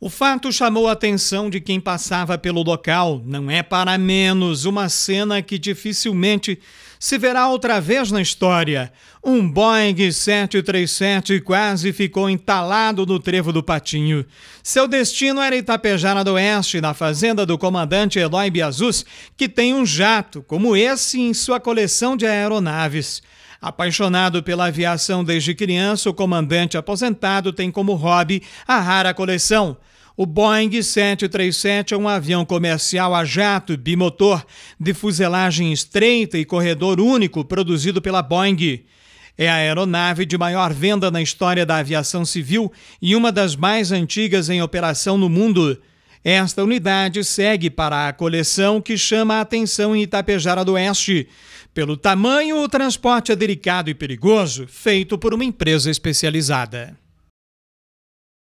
O fato chamou a atenção de quem passava pelo local. Não é para menos uma cena que dificilmente se verá outra vez na história. Um Boeing 737 quase ficou entalado no trevo do Patinho. Seu destino era Itapejara do Oeste, na fazenda do comandante Eloy Biazus, que tem um jato como esse em sua coleção de aeronaves. Apaixonado pela aviação desde criança, o comandante aposentado tem como hobby a rara coleção. O Boeing 737 é um avião comercial a jato bimotor de fuselagem estreita e corredor único produzido pela Boeing. É a aeronave de maior venda na história da aviação civil e uma das mais antigas em operação no mundo. Esta unidade segue para a coleção que chama a atenção em Itapejara do Oeste. Pelo tamanho, o transporte é delicado e perigoso, feito por uma empresa especializada.